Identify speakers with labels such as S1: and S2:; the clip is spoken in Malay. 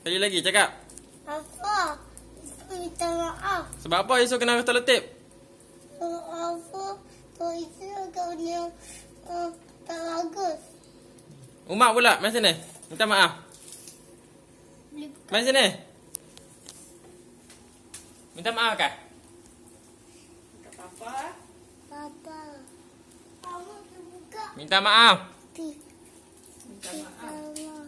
S1: Sekali lagi cakap.
S2: Apa? minta maaf.
S1: Sebab apa Isu kena kata letip?
S2: Oh, apa? Tu Isu ni
S3: tak bagus.
S1: Umar pula, mari sini. Minta maaf. Mari sini. Minta maaf kah?
S4: Minta maaf.
S5: Minta
S6: maaf.